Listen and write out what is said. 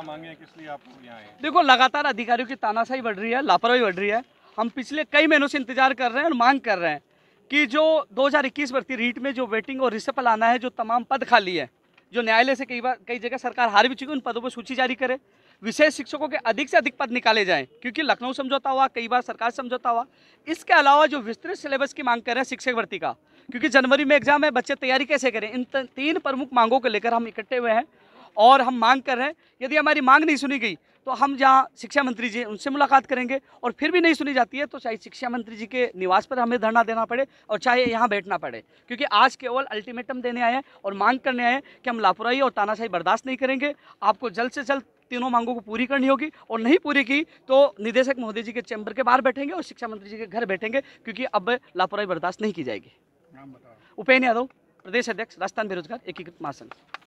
देखो लगातार अधिकारियों की तानाशाही बढ़ रही है लापरवाही बढ़ रही है हम पिछले कई महीनों से इंतजार कर रहे हैं और मांग कर रहे हैं कि जो 2021 भर्ती रीट में जो वेटिंग और रिसेपल आना है जो तमाम पद खाली है जो न्यायालय से कई बार कई जगह सरकार हार भी चुकी है उन पदों पर सूची जारी करे विशेष शिक्षकों के अधिक से अधिक पद निकाले जाएं क्योंकि लखनऊ समझौता हुआ कई बार सरकार समझौता हुआ इसके अलावा जो विस्तृत सिलेबस की मांग कर रहे हैं शिक्षक भर्ती का क्योंकि जनवरी में एग्जाम है बच्चे तैयारी कैसे करें इन तीन प्रमुख मांगों को लेकर हम इकट्ठे हुए हैं और हम मांग कर रहे हैं यदि हमारी मांग नहीं सुनी गई तो हम जहाँ शिक्षा मंत्री जी उनसे मुलाकात करेंगे और फिर भी नहीं सुनी जाती है तो चाहे शिक्षा मंत्री जी के निवास पर हमें धरना देना पड़े और चाहे यहाँ बैठना पड़े क्योंकि आज केवल अल्टीमेटम देने आए हैं और मांग करने आए हैं कि हम लापरवाही और तानाशाही बर्दाश्त नहीं करेंगे आपको जल्द से जल्द तीनों मांगों को पूरी करनी होगी और नहीं पूरी की तो निदेशक महोदय जी के चैम्बर के बाहर बैठेंगे और शिक्षा मंत्री जी के घर बैठेंगे क्योंकि अब लापरवाही बर्दाश्त नहीं की जाएगी उपेन्द्र यादव प्रदेश अध्यक्ष राजस्थान बेरोजगार एकीकृत महासंघ